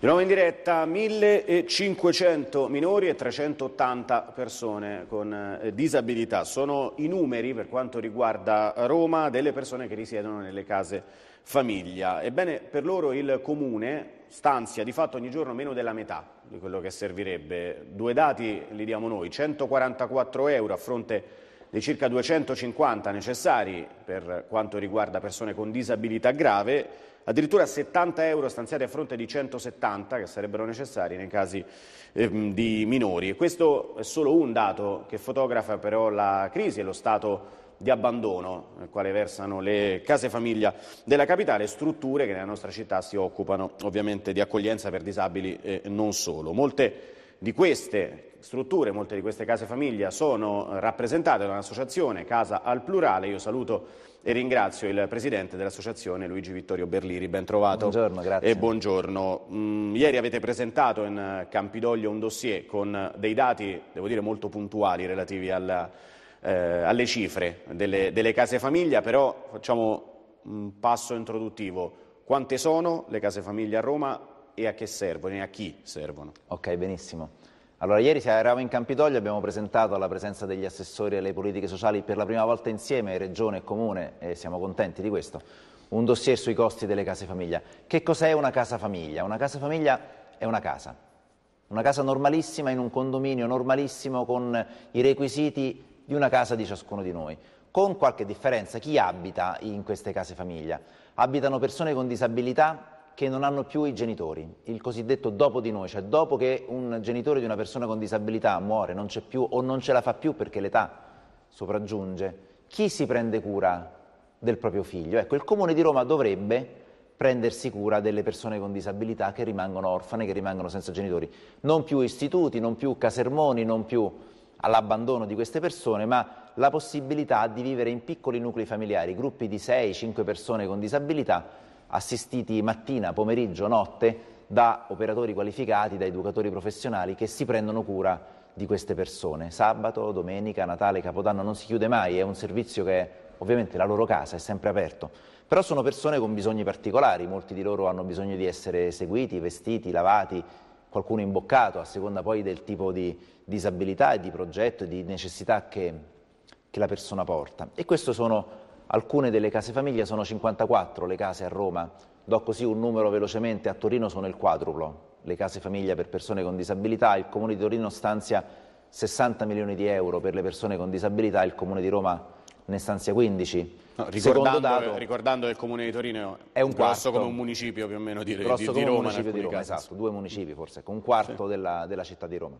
Di nuovo in diretta 1500 minori e 380 persone con eh, disabilità. Sono i numeri per quanto riguarda Roma delle persone che risiedono nelle case famiglia. Ebbene, per loro il comune stanzia di fatto ogni giorno meno della metà di quello che servirebbe. Due dati li diamo noi, 144 euro a fronte dei circa 250 necessari per quanto riguarda persone con disabilità grave addirittura 70 euro stanziati a fronte di 170 che sarebbero necessari nei casi ehm, di minori. E questo è solo un dato che fotografa però la crisi e lo stato di abbandono nel quale versano le case famiglia della capitale, strutture che nella nostra città si occupano ovviamente di accoglienza per disabili e non solo. Molte di queste strutture, molte di queste case famiglia sono rappresentate da un'associazione Casa al Plurale. Io saluto e ringrazio il presidente dell'associazione Luigi Vittorio Berliri, ben trovato. Buongiorno, grazie. E buongiorno. Mm, ieri avete presentato in eh, Campidoglio un dossier con dei dati, devo dire, molto puntuali relativi alla, eh, alle cifre delle, delle case famiglia, però facciamo un passo introduttivo. Quante sono le case famiglia a Roma e a che servono e a chi servono? Ok, benissimo. Allora, ieri eravamo in Campidoglio e abbiamo presentato alla presenza degli assessori alle politiche sociali per la prima volta insieme, Regione e Comune, e siamo contenti di questo, un dossier sui costi delle case famiglia. Che cos'è una casa famiglia? Una casa famiglia è una casa, una casa normalissima in un condominio normalissimo con i requisiti di una casa di ciascuno di noi. Con qualche differenza, chi abita in queste case famiglia? Abitano persone con disabilità, che non hanno più i genitori, il cosiddetto dopo di noi, cioè dopo che un genitore di una persona con disabilità muore, non c'è più o non ce la fa più perché l'età sopraggiunge, chi si prende cura del proprio figlio? Ecco, il Comune di Roma dovrebbe prendersi cura delle persone con disabilità che rimangono orfane, che rimangono senza genitori. Non più istituti, non più casermoni, non più all'abbandono di queste persone, ma la possibilità di vivere in piccoli nuclei familiari, gruppi di 6-5 persone con disabilità assistiti mattina, pomeriggio, notte da operatori qualificati, da educatori professionali che si prendono cura di queste persone. Sabato, domenica, Natale, Capodanno non si chiude mai, è un servizio che è ovviamente la loro casa, è sempre aperto. Però sono persone con bisogni particolari, molti di loro hanno bisogno di essere seguiti, vestiti, lavati, qualcuno imboccato, a seconda poi del tipo di disabilità e di progetto e di necessità che, che la persona porta. E questo sono Alcune delle case famiglia sono 54 le case a Roma. Do così un numero velocemente, a Torino sono il quadruplo. Le case famiglia per persone con disabilità, il Comune di Torino stanzia 60 milioni di euro per le persone con disabilità, il Comune di Roma ne stanzia 15. No, ricordando, dato, ricordando, che il Comune di Torino è un grosso quarto, come un municipio più o meno di, di, di Roma. Un municipio di Roma esatto, due municipi forse, con ecco, un quarto sì. della, della città di Roma.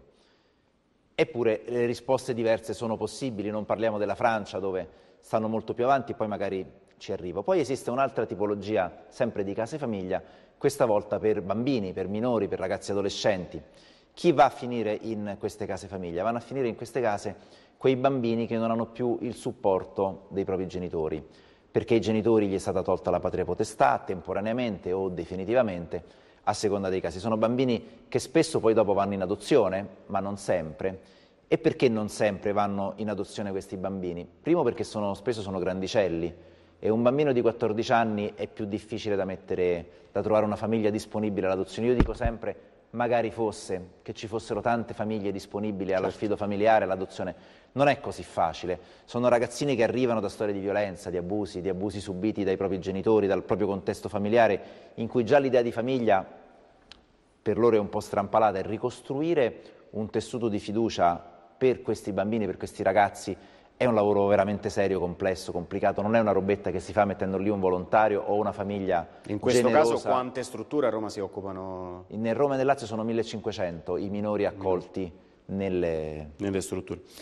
Eppure le risposte diverse sono possibili, non parliamo della Francia dove stanno molto più avanti, poi magari ci arrivo. Poi esiste un'altra tipologia, sempre di case famiglia, questa volta per bambini, per minori, per ragazzi adolescenti. Chi va a finire in queste case famiglia? Vanno a finire in queste case quei bambini che non hanno più il supporto dei propri genitori, perché ai genitori gli è stata tolta la patria potestà temporaneamente o definitivamente, a seconda dei casi. Sono bambini che spesso poi dopo vanno in adozione, ma non sempre e perché non sempre vanno in adozione questi bambini? Primo perché sono, spesso sono grandicelli e un bambino di 14 anni è più difficile da, mettere, da trovare una famiglia disponibile all'adozione. Io dico sempre, magari fosse, che ci fossero tante famiglie disponibili certo. all'affido familiare, all'adozione. Non è così facile. Sono ragazzini che arrivano da storie di violenza, di abusi, di abusi subiti dai propri genitori, dal proprio contesto familiare, in cui già l'idea di famiglia per loro è un po' strampalata e ricostruire un tessuto di fiducia per questi bambini, per questi ragazzi è un lavoro veramente serio, complesso, complicato, non è una robetta che si fa mettendo lì un volontario o una famiglia In questo generosa. caso quante strutture a Roma si occupano? Nel Roma e nel Lazio sono 1500 i minori accolti nelle, nelle,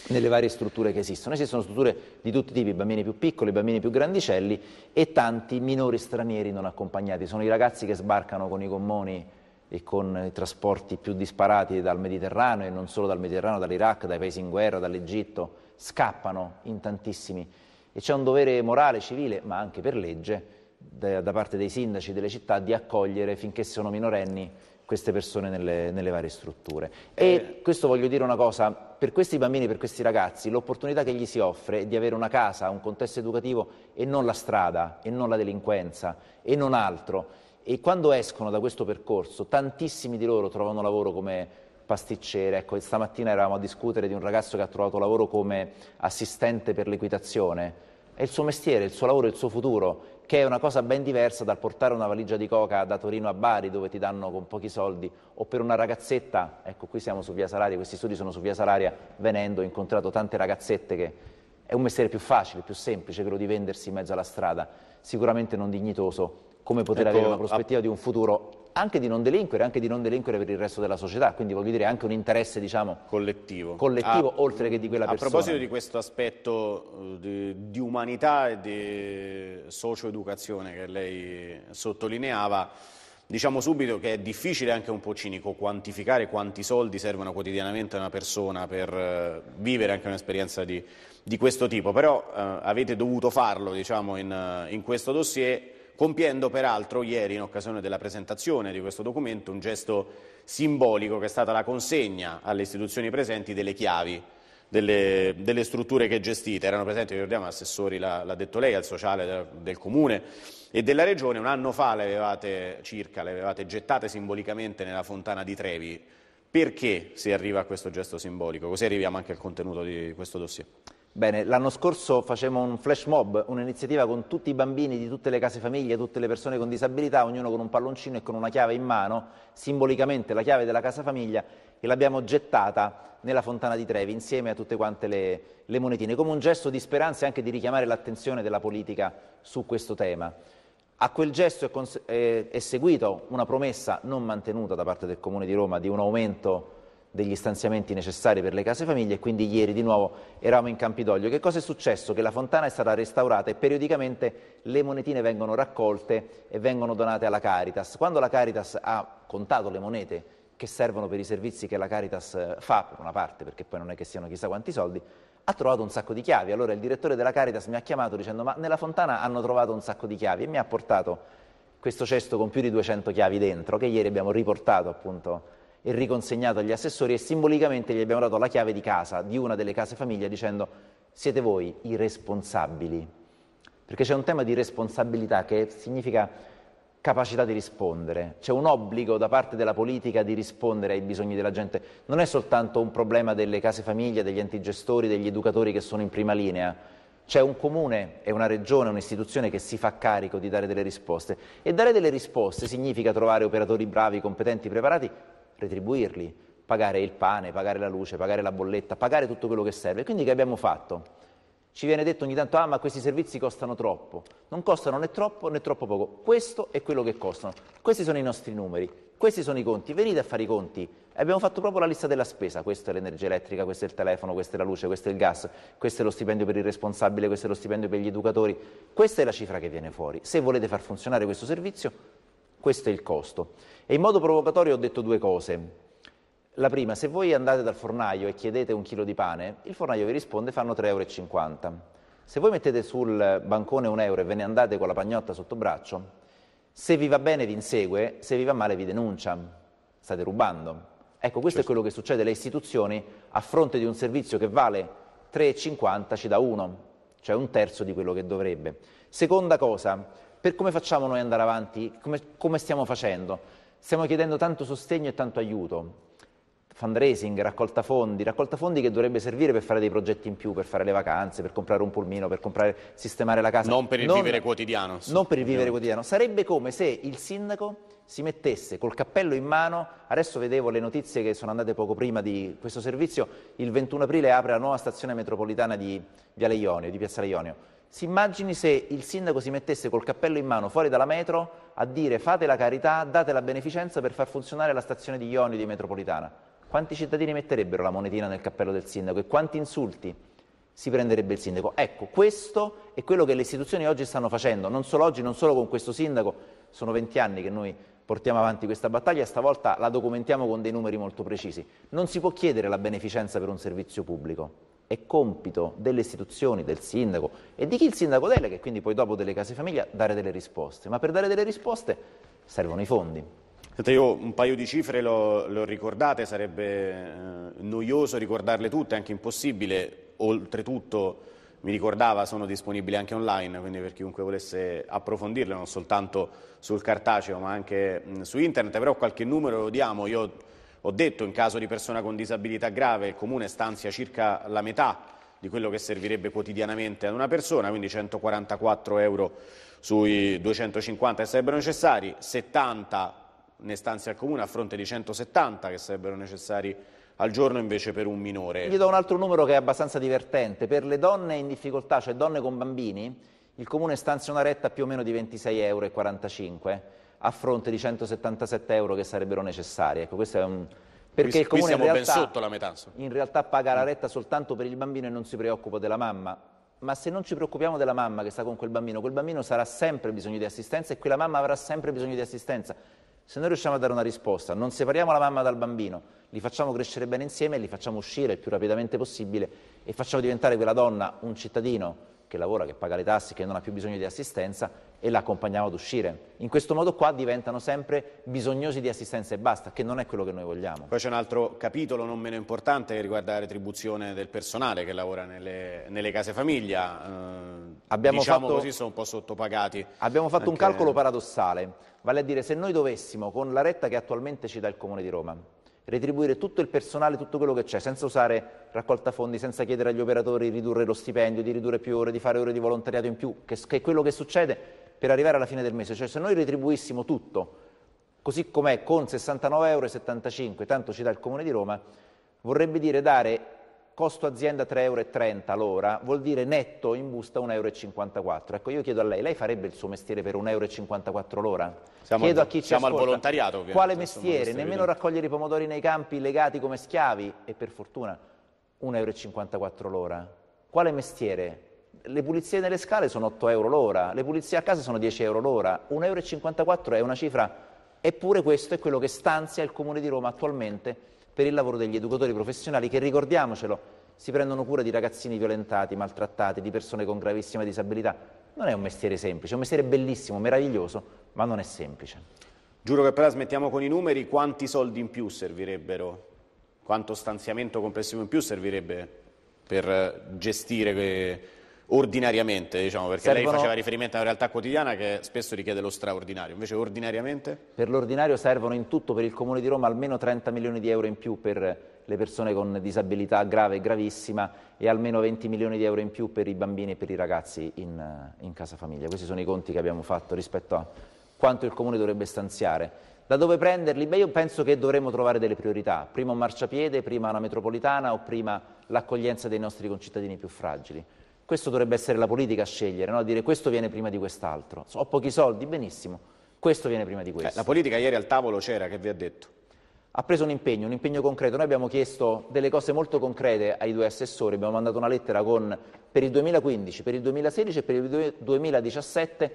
nelle varie strutture che esistono. Esistono strutture di tutti i tipi, bambini più piccoli, bambini più grandicelli e tanti minori stranieri non accompagnati. Sono i ragazzi che sbarcano con i gommoni e con i trasporti più disparati dal Mediterraneo e non solo dal Mediterraneo, dall'Iraq, dai paesi in guerra, dall'Egitto, scappano in tantissimi. E c'è un dovere morale, civile, ma anche per legge, da, da parte dei sindaci delle città di accogliere finché sono minorenni queste persone nelle, nelle varie strutture. E eh. questo voglio dire una cosa, per questi bambini, per questi ragazzi, l'opportunità che gli si offre è di avere una casa, un contesto educativo e non la strada, e non la delinquenza, e non altro e quando escono da questo percorso tantissimi di loro trovano lavoro come pasticcere, ecco stamattina eravamo a discutere di un ragazzo che ha trovato lavoro come assistente per l'equitazione, è il suo mestiere, il suo lavoro, il suo futuro, che è una cosa ben diversa dal portare una valigia di coca da Torino a Bari dove ti danno con pochi soldi o per una ragazzetta, ecco qui siamo su Via Salaria, questi studi sono su Via Salaria, venendo ho incontrato tante ragazzette che è un mestiere più facile, più semplice quello di vendersi in mezzo alla strada, sicuramente non dignitoso, come poter ecco, avere una ecco, prospettiva di un futuro anche di non delinquere, anche di non delinquere per il resto della società, quindi voglio dire anche un interesse diciamo, collettivo, collettivo ah, oltre che di quella a persona. A proposito di questo aspetto eh, di, di umanità e di socioeducazione che lei sottolineava, diciamo subito che è difficile anche un po' cinico quantificare quanti soldi servono quotidianamente a una persona per eh, vivere anche un'esperienza di, di questo tipo, però eh, avete dovuto farlo diciamo, in, eh, in questo dossier compiendo peraltro ieri in occasione della presentazione di questo documento un gesto simbolico che è stata la consegna alle istituzioni presenti delle chiavi delle, delle strutture che gestite. Erano presenti, ricordiamo, assessori, l'ha, detto lei, al sociale del, del, comune e della regione. Un anno fa le avevate circa, le avevate gettate simbolicamente nella fontana di Trevi. Perché si arriva a questo gesto simbolico? Così arriviamo anche al contenuto di questo dossier. Bene, l'anno scorso facevamo un flash mob, un'iniziativa con tutti i bambini di tutte le case famiglie, tutte le persone con disabilità, ognuno con un palloncino e con una chiave in mano, simbolicamente la chiave della casa famiglia, e l'abbiamo gettata nella fontana di Trevi insieme a tutte quante le, le monetine, come un gesto di speranza e anche di richiamare l'attenzione della politica su questo tema. A quel gesto è, è, è seguita una promessa non mantenuta da parte del Comune di Roma di un aumento degli stanziamenti necessari per le case famiglie e quindi ieri di nuovo eravamo in Campidoglio. Che cosa è successo? Che la fontana è stata restaurata e periodicamente le monetine vengono raccolte e vengono donate alla Caritas. Quando la Caritas ha contato le monete che servono per i servizi che la Caritas eh, fa, per una parte, perché poi non è che siano chissà quanti soldi, ha trovato un sacco di chiavi. Allora il direttore della Caritas mi ha chiamato dicendo ma nella fontana hanno trovato un sacco di chiavi e mi ha portato questo cesto con più di 200 chiavi dentro che ieri abbiamo riportato appunto e riconsegnato agli assessori e simbolicamente gli abbiamo dato la chiave di casa, di una delle case famiglia, dicendo siete voi i responsabili. Perché c'è un tema di responsabilità che significa capacità di rispondere, c'è un obbligo da parte della politica di rispondere ai bisogni della gente. Non è soltanto un problema delle case famiglia, degli antigestori, degli educatori che sono in prima linea, c'è un comune e una regione, un'istituzione che si fa carico di dare delle risposte. E dare delle risposte significa trovare operatori bravi, competenti, preparati, retribuirli, pagare il pane, pagare la luce, pagare la bolletta, pagare tutto quello che serve. Quindi che abbiamo fatto? Ci viene detto ogni tanto, ah ma questi servizi costano troppo. Non costano né troppo né troppo poco. Questo è quello che costano. Questi sono i nostri numeri, questi sono i conti. Venite a fare i conti. Abbiamo fatto proprio la lista della spesa. Questa è l'energia elettrica, questo è il telefono, questa è la luce, questo è il gas, questo è lo stipendio per il responsabile, questo è lo stipendio per gli educatori. Questa è la cifra che viene fuori. Se volete far funzionare questo servizio, questo è il costo. E in modo provocatorio ho detto due cose. La prima, se voi andate dal fornaio e chiedete un chilo di pane, il fornaio vi risponde fanno 3,50 euro. Se voi mettete sul bancone un euro e ve ne andate con la pagnotta sotto braccio, se vi va bene vi insegue, se vi va male vi denuncia, state rubando. Ecco, questo certo. è quello che succede, le istituzioni a fronte di un servizio che vale 3,50 ci dà uno, cioè un terzo di quello che dovrebbe. Seconda cosa, per come facciamo noi andare avanti? Come, come stiamo facendo? Stiamo chiedendo tanto sostegno e tanto aiuto fundraising, raccolta fondi, raccolta fondi che dovrebbe servire per fare dei progetti in più, per fare le vacanze, per comprare un pulmino, per comprare, sistemare la casa. Non per il non, vivere quotidiano. Sì. Non per il vivere quotidiano. Sarebbe come se il sindaco si mettesse col cappello in mano, adesso vedevo le notizie che sono andate poco prima di questo servizio, il 21 aprile apre la nuova stazione metropolitana di Viale Ionio, di Piazza Ionio si immagini se il sindaco si mettesse col cappello in mano fuori dalla metro a dire fate la carità, date la beneficenza per far funzionare la stazione di Ioni di metropolitana. Quanti cittadini metterebbero la monetina nel cappello del sindaco e quanti insulti si prenderebbe il sindaco? Ecco, questo è quello che le istituzioni oggi stanno facendo, non solo oggi, non solo con questo sindaco, sono 20 anni che noi portiamo avanti questa battaglia stavolta la documentiamo con dei numeri molto precisi. Non si può chiedere la beneficenza per un servizio pubblico è compito delle istituzioni, del sindaco e di chi il sindaco delega, che quindi poi dopo delle case famiglia, dare delle risposte. Ma per dare delle risposte servono i fondi. io un paio di cifre lo, lo ricordate, sarebbe eh, noioso ricordarle tutte, anche impossibile. Oltretutto, mi ricordava, sono disponibili anche online, quindi per chiunque volesse approfondirle, non soltanto sul cartaceo ma anche mh, su internet, però qualche numero lo diamo. Io ho detto in caso di persona con disabilità grave il Comune stanzia circa la metà di quello che servirebbe quotidianamente ad una persona, quindi 144 euro sui 250 che sarebbero necessari, 70 ne stanzia al Comune a fronte di 170 che sarebbero necessari al giorno invece per un minore. Gli do un altro numero che è abbastanza divertente, per le donne in difficoltà, cioè donne con bambini, il Comune stanzia una retta più o meno di 26,45 euro a fronte di 177 euro che sarebbero necessari. Ecco, questo è un, perché il comune in realtà, in realtà, paga la mm. retta soltanto per il bambino e non si preoccupa della mamma. Ma se non ci preoccupiamo della mamma che sta con quel bambino, quel bambino sarà sempre bisogno di assistenza e quella mamma avrà sempre bisogno di assistenza. Se noi riusciamo a dare una risposta, non separiamo la mamma dal bambino, li facciamo crescere bene insieme, e li facciamo uscire il più rapidamente possibile e facciamo diventare quella donna un cittadino che lavora, che paga le tasse, che non ha più bisogno di assistenza, e la ad uscire. In questo modo qua diventano sempre bisognosi di assistenza e basta, che non è quello che noi vogliamo. Poi c'è un altro capitolo non meno importante che riguarda la retribuzione del personale che lavora nelle, nelle case famiglia. Eh, diciamo fatto, così sono un po' sottopagati. Abbiamo fatto anche... un calcolo paradossale, vale a dire se noi dovessimo con la retta che attualmente ci dà il Comune di Roma retribuire tutto il personale, tutto quello che c'è, senza usare raccolta fondi, senza chiedere agli operatori di ridurre lo stipendio, di ridurre più ore, di fare ore di volontariato in più, che, che è quello che succede per arrivare alla fine del mese. Cioè se noi retribuissimo tutto, così com'è, con 69,75 euro, tanto ci dà il Comune di Roma, vorrebbe dire dare costo azienda 3,30 euro l'ora, vuol dire netto in busta 1,54 euro. Ecco, io chiedo a lei, lei farebbe il suo mestiere per 1,54 euro l'ora? chiedo a chi ci siamo ascolta, al volontariato Quale mestiere? Nemmeno raccogliere i pomodori nei campi legati come schiavi, e per fortuna 1,54 euro l'ora. Quale mestiere? le pulizie nelle scale sono 8 euro l'ora, le pulizie a casa sono 10 euro l'ora, 1,54 euro è una cifra, eppure questo è quello che stanzia il Comune di Roma attualmente per il lavoro degli educatori professionali che, ricordiamocelo, si prendono cura di ragazzini violentati, maltrattati, di persone con gravissima disabilità. Non è un mestiere semplice, è un mestiere bellissimo, meraviglioso, ma non è semplice. Giuro che però smettiamo con i numeri, quanti soldi in più servirebbero? Quanto stanziamento complessivo in più servirebbe per eh, gestire eh, ordinariamente, diciamo, perché Servono... lei faceva riferimento a una realtà quotidiana che spesso richiede lo straordinario, invece ordinariamente? Per l'ordinario servono in tutto per il Comune di Roma almeno 30 milioni di euro in più per le persone con disabilità grave e gravissima e almeno 20 milioni di euro in più per i bambini e per i ragazzi in, in casa famiglia. Questi sono i conti che abbiamo fatto rispetto a quanto il Comune dovrebbe stanziare. Da dove prenderli? Beh, io penso che dovremmo trovare delle priorità. Prima un marciapiede, prima una metropolitana o prima l'accoglienza dei nostri concittadini più fragili. Questo dovrebbe essere la politica a scegliere, no? dire questo viene prima di quest'altro. Ho pochi soldi, benissimo, questo viene prima di questo. Eh, la politica ieri al tavolo c'era, che vi ha detto? Ha preso un impegno, un impegno concreto. Noi abbiamo chiesto delle cose molto concrete ai due assessori, abbiamo mandato una lettera con per il 2015, per il 2016 e per il 2017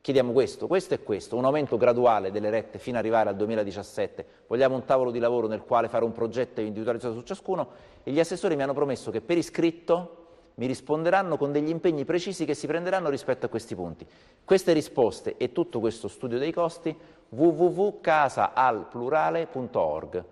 chiediamo questo, questo e questo, un aumento graduale delle rette fino ad arrivare al 2017, vogliamo un tavolo di lavoro nel quale fare un progetto individualizzato su ciascuno e gli assessori mi hanno promesso che per iscritto mi risponderanno con degli impegni precisi che si prenderanno rispetto a questi punti. Queste risposte e tutto questo studio dei costi www.casaalplurale.org.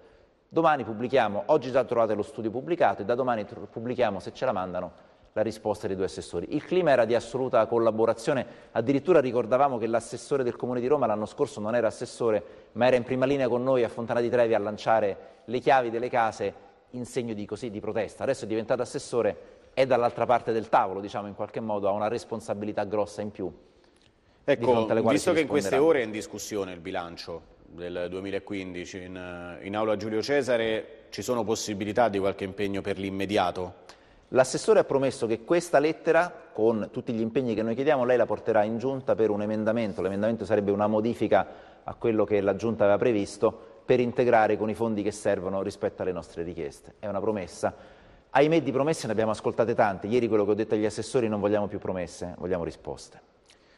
Domani pubblichiamo, oggi già trovate lo studio pubblicato e da domani pubblichiamo, se ce la mandano, la risposta dei due assessori. Il clima era di assoluta collaborazione, addirittura ricordavamo che l'assessore del Comune di Roma l'anno scorso non era assessore, ma era in prima linea con noi a Fontana di Trevi a lanciare le chiavi delle case in segno di, così, di protesta. Adesso è diventato assessore, è dall'altra parte del tavolo, diciamo in qualche modo, ha una responsabilità grossa in più. Ecco, visto che in queste ore è in discussione il bilancio del 2015, in, eh, in aula Giulio Cesare ci sono possibilità di qualche impegno per l'immediato? L'assessore ha promesso che questa lettera, con tutti gli impegni che noi chiediamo, lei la porterà in giunta per un emendamento. L'emendamento sarebbe una modifica a quello che la giunta aveva previsto per integrare con i fondi che servono rispetto alle nostre richieste. È una promessa Ahimè di promesse ne abbiamo ascoltate tante. Ieri quello che ho detto agli assessori non vogliamo più promesse, vogliamo risposte.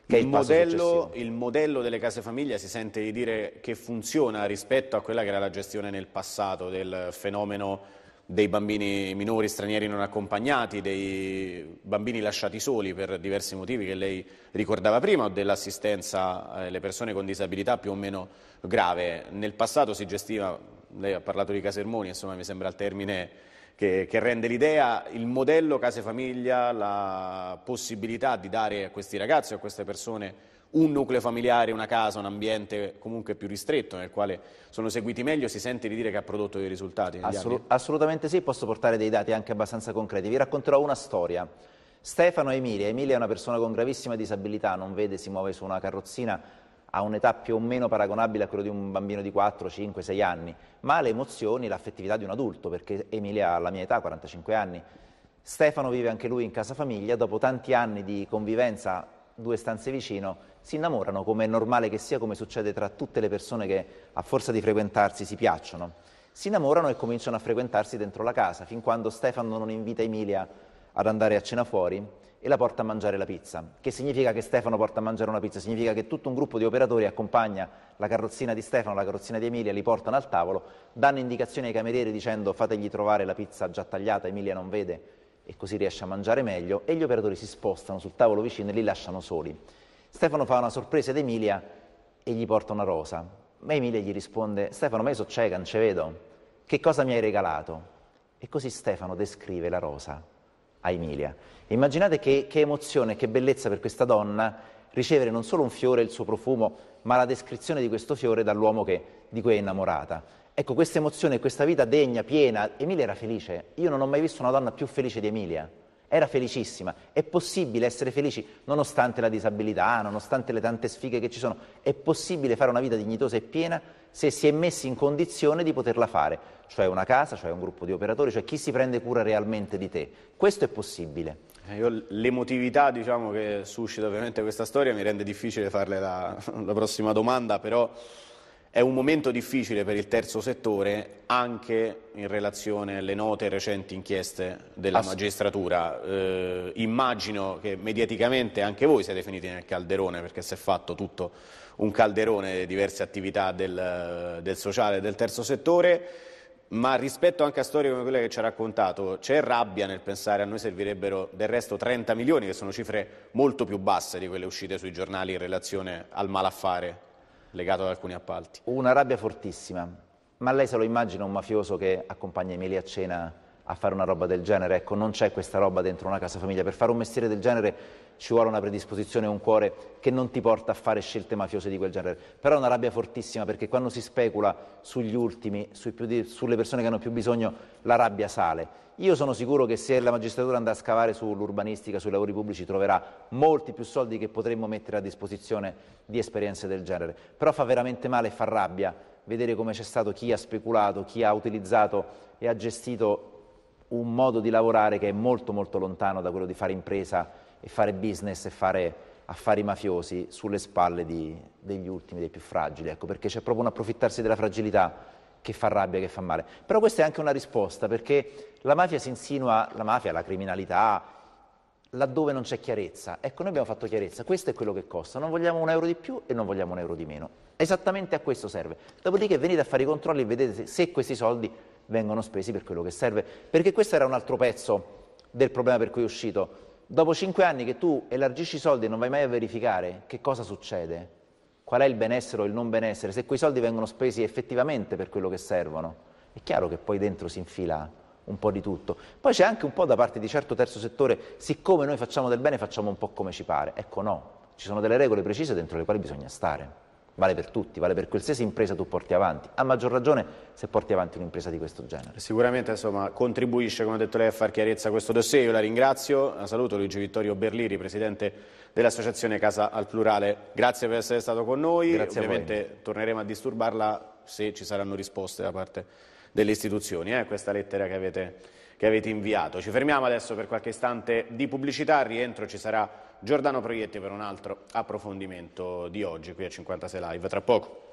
Il, il, modello, il, modello, delle case famiglia si sente di dire che funziona rispetto a quella che era la gestione nel passato del fenomeno dei bambini minori stranieri non accompagnati, dei bambini lasciati soli per diversi motivi che lei ricordava prima o dell'assistenza alle persone con disabilità più o meno grave. Nel passato si gestiva, lei ha parlato di Casermoni, insomma mi sembra il termine che, che rende l'idea, il modello case famiglia, la possibilità di dare a questi ragazzi o a queste persone un nucleo familiare, una casa, un ambiente comunque più ristretto nel quale sono seguiti meglio, si sente di dire che ha prodotto dei risultati? Assolut assolutamente sì, posso portare dei dati anche abbastanza concreti. Vi racconterò una storia. Stefano Emilia, Emilia è una persona con gravissima disabilità, non vede, si muove su una carrozzina, ha un'età più o meno paragonabile a quella di un bambino di 4, 5, 6 anni, ma ha le emozioni, l'affettività di un adulto, perché Emilia ha la mia età, 45 anni. Stefano vive anche lui in casa famiglia, dopo tanti anni di convivenza, due stanze vicino, si innamorano, come è normale che sia, come succede tra tutte le persone che a forza di frequentarsi si piacciono. Si innamorano e cominciano a frequentarsi dentro la casa, fin quando Stefano non invita Emilia ad andare a cena fuori e la porta a mangiare la pizza. Che significa che Stefano porta a mangiare una pizza? Significa che tutto un gruppo di operatori accompagna la carrozzina di Stefano, la carrozzina di Emilia, li portano al tavolo, danno indicazioni ai camerieri dicendo fategli trovare la pizza già tagliata, Emilia non vede e così riesce a mangiare meglio e gli operatori si spostano sul tavolo vicino e li lasciano soli. Stefano fa una sorpresa ad Emilia e gli porta una rosa. Ma Emilia gli risponde Stefano, ma io so cieca, non ci vedo. Che cosa mi hai regalato? E così Stefano descrive la rosa a Emilia. Immaginate che, che emozione, che bellezza per questa donna ricevere non solo un fiore, e il suo profumo, ma la descrizione di questo fiore dall'uomo che, di cui è innamorata. Ecco, questa emozione, questa vita degna, piena, Emilia era felice. Io non ho mai visto una donna più felice di Emilia. Era felicissima. È possibile essere felici nonostante la disabilità, nonostante le tante sfighe che ci sono. È possibile fare una vita dignitosa e piena se si è messi in condizione di poterla fare. Cioè una casa, cioè un gruppo di operatori, cioè chi si prende cura realmente di te. Questo è possibile. Eh, l'emotività diciamo, che suscita ovviamente questa storia mi rende difficile farle la, la prossima domanda, però è un momento difficile per il terzo settore anche in relazione alle note recenti inchieste della Ass magistratura. Eh, immagino che mediaticamente anche voi siete finiti nel calderone perché si è fatto tutto un calderone di diverse attività del, del sociale e del terzo settore ma rispetto anche a storie come quelle che ci ha raccontato, c'è rabbia nel pensare a noi servirebbero del resto 30 milioni, che sono cifre molto più basse di quelle uscite sui giornali in relazione al malaffare legato ad alcuni appalti. Una rabbia fortissima, ma lei se lo immagina un mafioso che accompagna Emilia a cena a fare una roba del genere? Ecco, non c'è questa roba dentro una casa famiglia, per fare un mestiere del genere ci vuole una predisposizione e un cuore che non ti porta a fare scelte mafiose di quel genere. Però è una rabbia fortissima perché quando si specula sugli ultimi, di, sulle persone che hanno più bisogno, la rabbia sale. Io sono sicuro che se la magistratura andrà a scavare sull'urbanistica, sui lavori pubblici, troverà molti più soldi che potremmo mettere a disposizione di esperienze del genere. Però fa veramente male e fa rabbia vedere come c'è stato chi ha speculato, chi ha utilizzato e ha gestito un modo di lavorare che è molto molto lontano da quello di fare impresa e fare business e fare affari mafiosi sulle spalle di, degli ultimi, dei più fragili, ecco, perché c'è proprio un approfittarsi della fragilità che fa rabbia, che fa male. Però questa è anche una risposta, perché la mafia si insinua, la mafia, la criminalità, laddove non c'è chiarezza. Ecco, noi abbiamo fatto chiarezza, questo è quello che costa, non vogliamo un euro di più e non vogliamo un euro di meno. Esattamente a questo serve. Dopodiché venite a fare i controlli e vedete se questi soldi vengono spesi per quello che serve, perché questo era un altro pezzo del problema per cui è uscito dopo cinque anni che tu elargisci i soldi e non vai mai a verificare, che cosa succede? Qual è il benessere o il non benessere? Se quei soldi vengono spesi effettivamente per quello che servono, è chiaro che poi dentro si infila un po' di tutto. Poi c'è anche un po' da parte di certo terzo settore, siccome noi facciamo del bene facciamo un po' come ci pare. Ecco no, ci sono delle regole precise dentro le quali bisogna stare vale per tutti, vale per qualsiasi impresa tu porti avanti, a maggior ragione se porti avanti un'impresa di questo genere. Sicuramente insomma, contribuisce, come ha detto lei, a far chiarezza questo dossier, io la ringrazio, la saluto Luigi Vittorio Berliri, Presidente dell'Associazione Casa al Plurale, grazie per essere stato con noi, grazie ovviamente torneremo a disturbarla se ci saranno risposte da parte delle istituzioni, eh, questa lettera che avete, che avete inviato. Ci fermiamo adesso per qualche istante di pubblicità, rientro ci sarà Giordano Proietti per un altro approfondimento di oggi qui a 56 Live. Tra poco.